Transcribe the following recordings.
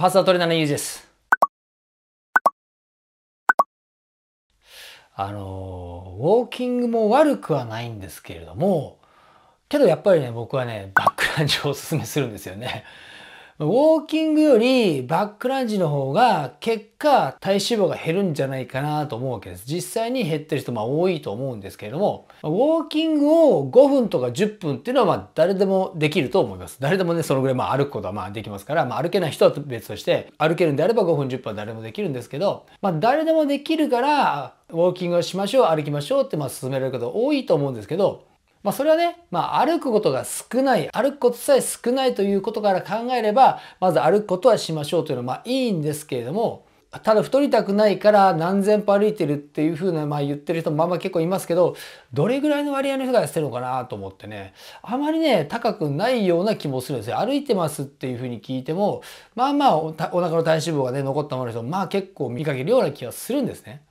パーソナルトレーナーのゆうじです。あの、ウォーキングも悪くはないんですけれども、けどやっぱりね、僕はね、バックランジをおすすめするんですよね。ウォーキングよりバックランジの方が結果体脂肪が減るんじゃないかなと思うわけです。実際に減ってる人ま多いと思うんですけれども、ウォーキングを5分とか10分っていうのはまあ誰でもできると思います。誰でもね、そのぐらいまあ歩くことはまあできますから、まあ歩けない人は別として、歩けるんであれば5分10分は誰でもできるんですけど、まあ誰でもできるから、ウォーキングをしましょう、歩きましょうってまあ進められる方多いと思うんですけど、まあそれはね、まあ歩くことが少ない、歩くことさえ少ないということから考えれば、まず歩くことはしましょうというのはまあいいんですけれども、ただ太りたくないから何千歩歩いてるっていうふうな、まあ、言ってる人もまあまあ結構いますけど、どれぐらいの割合の人がしてるのかなと思ってね、あまりね、高くないような気もするんですよ。歩いてますっていうふうに聞いても、まあまあおお腹の体脂肪がね、残ったままの人もまあ結構見かけるような気がするんですね。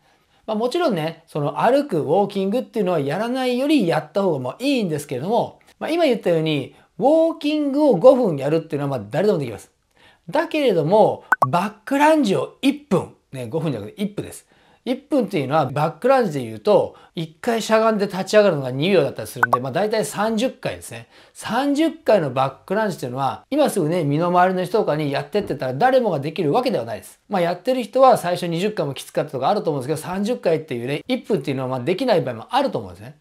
まあ、もちろんね、その歩く、ウォーキングっていうのはやらないよりやった方がもういいんですけれども、まあ、今言ったように、ウォーキングを5分やるっていうのはまあ誰でもできます。だけれども、バックランジを1分、ね、5分じゃなくて1分です。1分っていうのはバックランジで言うと1回しゃがんで立ち上がるのが2秒だったりするんで、まあ、大体30回ですね30回のバックランジっていうのは今すぐね身の回りの人とかにやってってたら誰もができるわけではないです、まあ、やってる人は最初20回もきつかったとかあると思うんですけど30回っていうね1分っていうのはまできない場合もあると思うんですね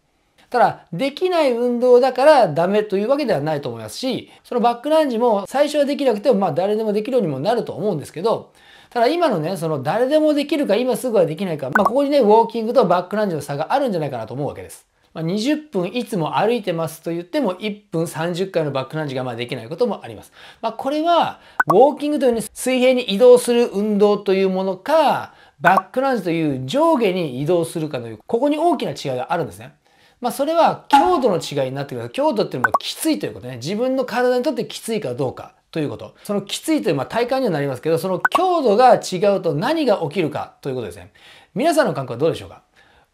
ただ、できない運動だからダメというわけではないと思いますし、そのバックランジも最初はできなくても、まあ誰でもできるようにもなると思うんですけど、ただ今のね、その誰でもできるか今すぐはできないか、まあ、ここにね、ウォーキングとバックランジの差があるんじゃないかなと思うわけです。まあ、20分いつも歩いてますと言っても1分30回のバックランジがまあできないこともあります。まあ、これはウォーキングという、ね、水平に移動する運動というものかバックランジという上下に移動するかというここに大きな違いがあるんですね。まあ、それは強度の違いになってくる強度っていうのはきついということね自分の体にとってきついかどうかということ。そのきついという、まあ、体感にはなりますけど、その強度が違うと何が起きるかということですね。皆さんの感覚はどうでしょうか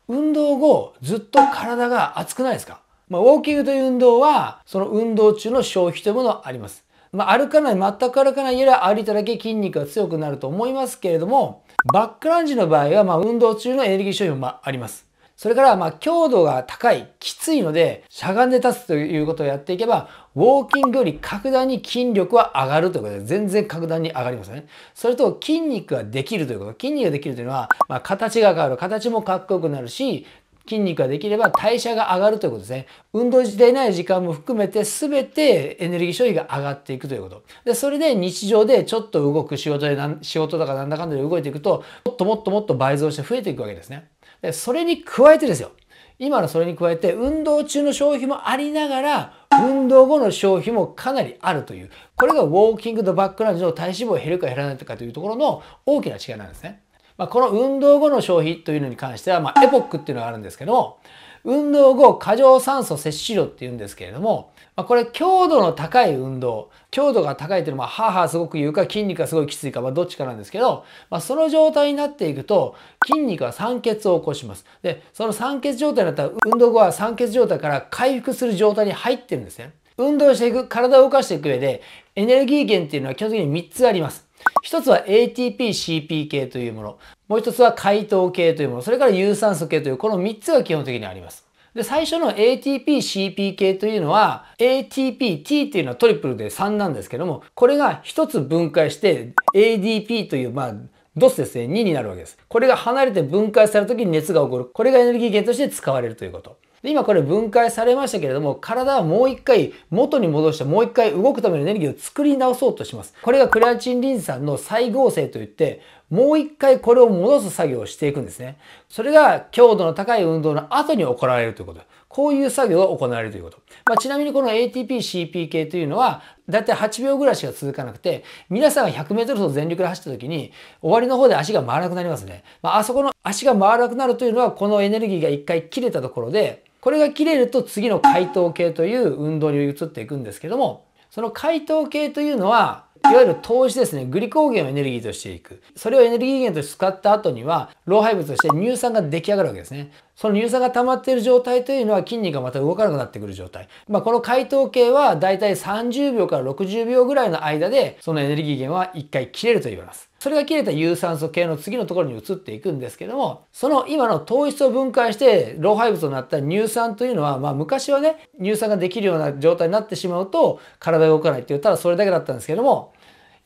運動後、ずっと体が熱くないですかまあ、ウォーキングという運動は、その運動中の消費というものがあります。まあ、歩かない、全く歩かないよりは歩いただけ筋肉が強くなると思いますけれども、バックランジの場合は、まあ、運動中のエネルギー消費もまあります。それから、まあ、強度が高い、きついので、しゃがんで立つということをやっていけば、ウォーキングより格段に筋力は上がるということで、全然格段に上がりますね。それと、筋肉ができるということ。筋肉ができるというのは、まあ、形が変わる。形もかっこよくなるし、筋肉ができれば代謝が上がるということですね。運動していない時間も含めて全てエネルギー消費が上がっていくということ。で、それで日常でちょっと動く仕事で、仕事だかなんだかんだで動いていくと、もっともっともっと倍増して増えていくわけですね。でそれに加えてですよ。今のそれに加えて、運動中の消費もありながら、運動後の消費もかなりあるという、これがウォーキングとバックランジの体脂肪減るか減らないかというところの大きな違いなんですね。まあ、この運動後の消費というのに関しては、まあ、エポックっていうのがあるんですけども、運動後過剰酸素摂取量っていうんですけれども、まあ、これ強度の高い運動、強度が高いというのは、はあはあすごく言うか筋肉がすごいきついか、まあ、どっちかなんですけど、まあ、その状態になっていくと筋肉は酸欠を起こします。で、その酸欠状態になったら運動後は酸欠状態から回復する状態に入ってるんですね。運動していく、体を動かしていく上でエネルギー源っていうのは基本的に3つあります。一つは ATP、CP 系というもの。もう一つは解糖系というもの。それから有酸素系という、この3つが基本的にあります。で、最初の ATP、CPK というのは、ATPT っていうのはトリプルで3なんですけども、これが1つ分解して ADP という、まあ、ドスですね、2になるわけです。これが離れて分解されるときに熱が起こる。これがエネルギー源として使われるということ。で、今これ分解されましたけれども、体はもう一回元に戻してもう一回動くためのエネルギーを作り直そうとします。これがクレアチンリン酸の再合成といって、もう一回これを戻す作業をしていくんですね。それが強度の高い運動の後に行われるということ。こういう作業が行われるということ。まあ、ちなみにこの ATP、CPK というのは、だいたい8秒ぐらいしか続かなくて、皆さんが100メートル走全力で走った時に、終わりの方で足が回らなくなりますね。まあ、あそこの足が回らなくなるというのは、このエネルギーが一回切れたところで、これが切れると次の解答系という運動に移っていくんですけども、その解答系というのは、いわゆる糖質ですね、グリコーゲンをエネルギーとしていく。それをエネルギー源として使った後には、老廃物として乳酸が出来上がるわけですね。その乳酸が溜まっている状態というのは筋肉がまた動かなくなってくる状態。まあ、この解凍系はだいたい30秒から60秒ぐらいの間で、そのエネルギー源は一回切れると言います。それが切れた有酸素系の次のところに移っていくんですけども、その今の糖質を分解して老廃物となった乳酸というのは、まあ昔はね、乳酸ができるような状態になってしまうと体が動かないって言ったらそれだけだったんですけども、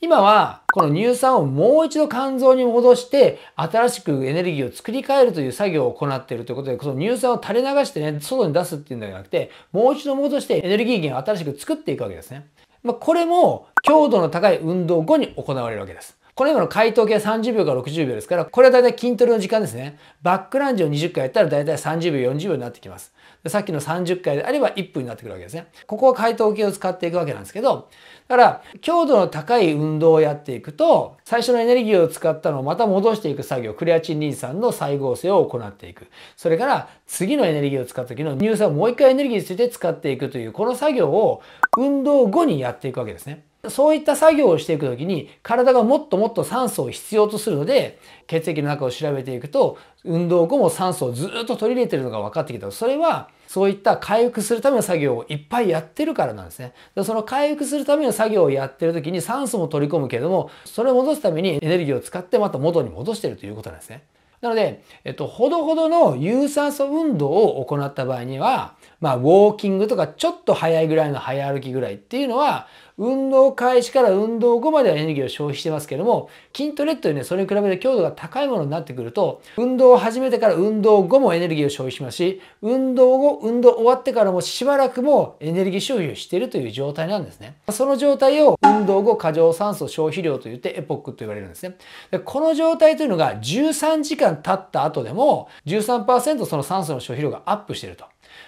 今は、この乳酸をもう一度肝臓に戻して、新しくエネルギーを作り変えるという作業を行っているということで、その乳酸を垂れ流してね、外に出すっていうのではなくて、もう一度戻してエネルギー源を新しく作っていくわけですね。まあ、これも強度の高い運動後に行われるわけです。この今の回答系30秒から60秒ですから、これはだいたい筋トレの時間ですね。バックランジを20回やったらだいたい30秒、40秒になってきます。でさっきの30回であれば1分になってくるわけですね。ここは回答系を使っていくわけなんですけど、だから、強度の高い運動をやっていくと、最初のエネルギーを使ったのをまた戻していく作業、クレアチンリン酸の再合成を行っていく。それから、次のエネルギーを使った時の乳酸をもう一回エネルギーについて使っていくという、この作業を運動後にやっていくわけですね。そういった作業をしていく時に体がもっともっと酸素を必要とするので血液の中を調べていくと運動後も酸素をずっと取り入れてるのが分かってきたそれはそういった回復するための作業をいっぱいやってるからなんですねでその回復するための作業をやってる時に酸素も取り込むけれどもそれを戻すためにエネルギーを使ってまた元に戻してるということなんですねなので、えっと、ほどほどの有酸素運動を行った場合には、まあ、ウォーキングとかちょっと早いぐらいの早歩きぐらいっていうのは、運動開始から運動後まではエネルギーを消費してますけども、筋トレというね、それに比べて強度が高いものになってくると、運動を始めてから運動後もエネルギーを消費しますし、運動後、運動終わってからもしばらくもエネルギー消費をしているという状態なんですね。その状態を運動後過剰酸素消費量といってエポックと言われるんですね。でこの状態というのが13時間経った後でも13%その酸素の消費量がアップしてると。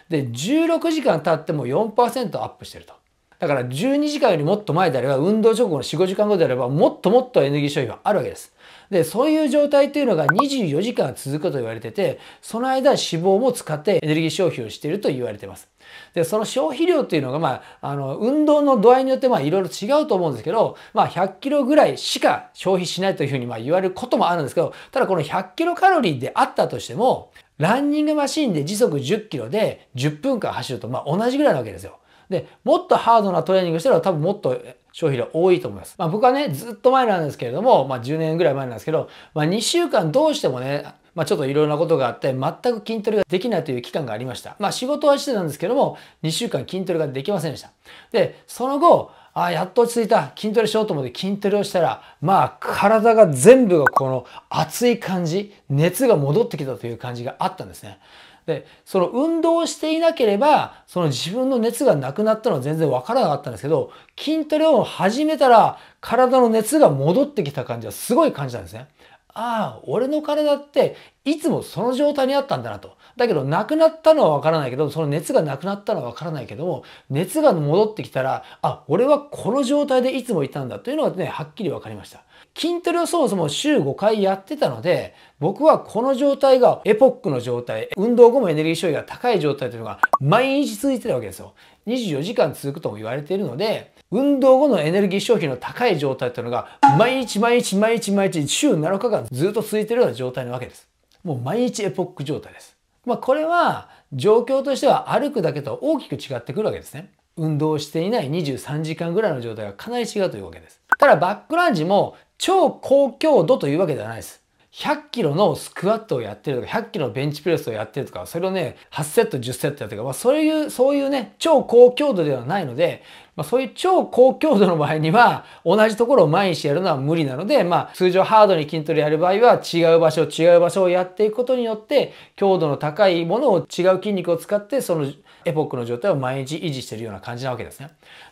で、16時間経っても4%アップしてると。だから12時間よりもっと前であれば、運動直後の4、5時間後であれば、もっともっとエネルギー消費があるわけです。で、そういう状態っていうのが24時間続くと言われてて、その間脂肪も使ってエネルギー消費をしていると言われています。で、その消費量っていうのが、まあ、あの、運動の度合いによって、まあ、いろいろ違うと思うんですけど、まあ、100キロぐらいしか消費しないというふうに、まあ、言われることもあるんですけど、ただこの100キロカロリーであったとしても、ランニングマシンで時速10キロで10分間走ると、まあ、同じぐらいなわけですよ。で、もっとハードなトレーニングしてれば多分もっと消費量多いと思います。まあ僕はね、ずっと前なんですけれども、まあ10年ぐらい前なんですけど、まあ2週間どうしてもね、まあちょっといろろなことがあって、全く筋トレができないという期間がありました。まあ仕事はしてたんですけども、2週間筋トレができませんでした。で、その後、ああ、やっと落ち着いた。筋トレしようと思って筋トレをしたら、まあ、体が全部がこの熱い感じ、熱が戻ってきたという感じがあったんですね。で、その運動をしていなければ、その自分の熱がなくなったのは全然わからなかったんですけど、筋トレを始めたら、体の熱が戻ってきた感じはすごい感じたんですね。ああ、俺の体っていつもその状態にあったんだなと。だけど、なくなったのはわからないけど、その熱がなくなったのはわからないけども、熱が戻ってきたら、あ、俺はこの状態でいつもいたんだというのがね、はっきり分かりました。筋トレをそもそも週5回やってたので、僕はこの状態がエポックの状態、運動後もエネルギー消費が高い状態というのが毎日続いてるわけですよ。24時間続くとも言われているので、運動後のエネルギー消費の高い状態というのが、毎日毎日毎日毎日週7日間ずっと続いてるような状態なわけです。もう毎日エポック状態です。まあこれは状況としては歩くだけと大きく違ってくるわけですね。運動していない23時間ぐらいの状態がかなり違うというわけです。ただバックランジも超高強度というわけではないです。100キロのスクワットをやってるとか、100キロのベンチプレスをやってるとか、それをね、8セット、10セットやってるとか、まあ、そういう、そういうね、超高強度ではないので、まあ、そういう超高強度の場合には、同じところを毎日やるのは無理なので、まあ、通常ハードに筋トレやる場合は、違う場所、違う場所をやっていくことによって、強度の高いものを違う筋肉を使って、そのエポックの状態を毎日維持してるような感じなわけですね。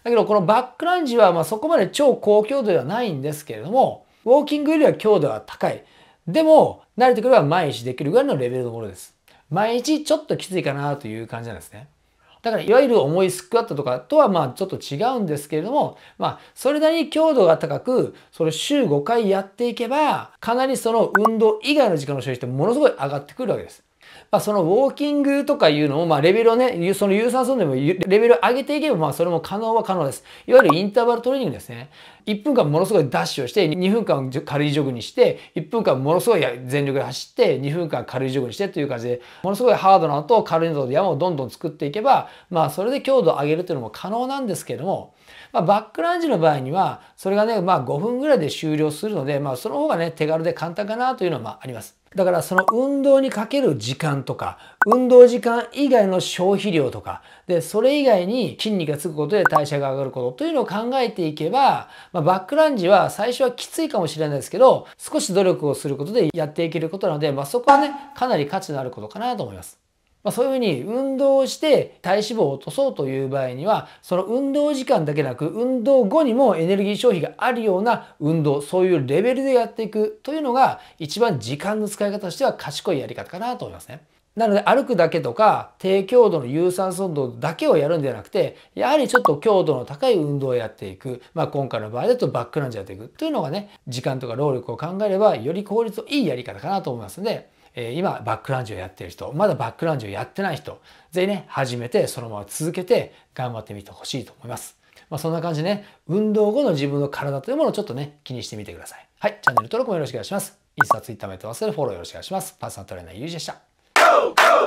だけど、このバックランジは、まあ、そこまで超高強度ではないんですけれども、ウォーキングよりは強度は高い。でも、慣れてくれば毎日できるぐらいのレベルのものです。毎日ちょっときついかなという感じなんですね。だから、いわゆる重いスクワットとかとはまあちょっと違うんですけれども、まあ、それなりに強度が高く、それ週5回やっていけば、かなりその運動以外の時間の消費ってものすごい上がってくるわけです。まあ、そのウォーキングとかいうのを、まあ、レベルをね、その有酸素でもレベル上げていけば、まあ、それも可能は可能です。いわゆるインターバルトレーニングですね。1分間ものすごいダッシュをして、2分間軽いジョグにして、1分間ものすごい全力で走って、2分間軽いジョグにしてという感じで、ものすごいハードなのと軽いのと山をどんどん作っていけば、まあ、それで強度を上げるというのも可能なんですけども、まあ、バックランジの場合には、それがね、まあ、5分ぐらいで終了するので、まあ、その方がね、手軽で簡単かなというのもあります。だからその運動にかける時間とか、運動時間以外の消費量とか、で、それ以外に筋肉がつくことで代謝が上がることというのを考えていけば、まあ、バックランジは最初はきついかもしれないですけど、少し努力をすることでやっていけることなので、まあ、そこはね、かなり価値のあることかなと思います。まあ、そういうふうに運動をして体脂肪を落とそうという場合にはその運動時間だけなく運動後にもエネルギー消費があるような運動そういうレベルでやっていくというのが一番時間の使い方としては賢いやり方かなと思いますね。なので歩くだけとか低強度の有酸素運動だけをやるんではなくてやはりちょっと強度の高い運動をやっていく、まあ、今回の場合だとバックランジやっていくというのがね時間とか労力を考えればより効率のいいやり方かなと思いますので。え今バックランジをやっている人まだバックランジをやってない人是非ね始めてそのまま続けて頑張ってみてほしいと思います。まあ、そんな感じでね運動後の自分の体というものをちょっとね気にしてみてください。はいチャンネル登録もよろしくお願いします。インスタ、ツイッターもやってますのでフォローよろしくお願いします。パーソナルトレーナーゆうじでした。go, go.